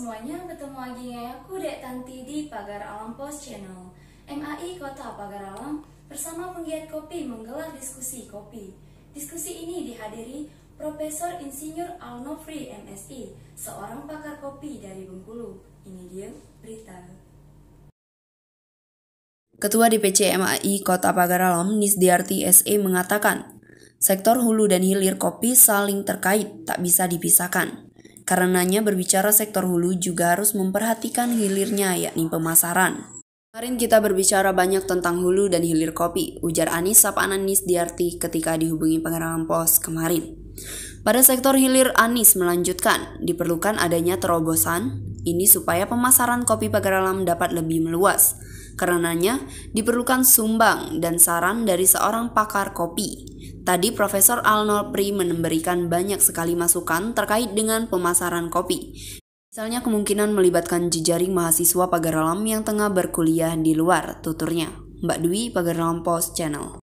semuanya, ketemu lagi aku Dek Tanti di Pagar Alam Post Channel MAI Kota Pagar Alam bersama penggiat kopi menggelar diskusi kopi Diskusi ini dihadiri Profesor Insinyur Alnofri MSI, seorang pakar kopi dari Bengkulu Ini dia berita Ketua DPC MAI Kota Pagar Alam Nisdiarti SE mengatakan Sektor hulu dan hilir kopi saling terkait, tak bisa dipisahkan. Karenanya berbicara sektor hulu juga harus memperhatikan hilirnya yakni pemasaran. Kemarin kita berbicara banyak tentang hulu dan hilir kopi, ujar Anis Sapaan Anis Diarti ketika dihubungi pengerangan pos kemarin. Pada sektor hilir, Anis melanjutkan, diperlukan adanya terobosan, ini supaya pemasaran kopi Pagaralam dapat lebih meluas. Karenanya, diperlukan sumbang dan saran dari seorang pakar kopi. Tadi Profesor Pri memberikan banyak sekali masukan terkait dengan pemasaran kopi. Misalnya kemungkinan melibatkan jejaring mahasiswa pagar alam yang tengah berkuliah di luar, tuturnya. Mbak Dwi, pagar Alam Post Channel.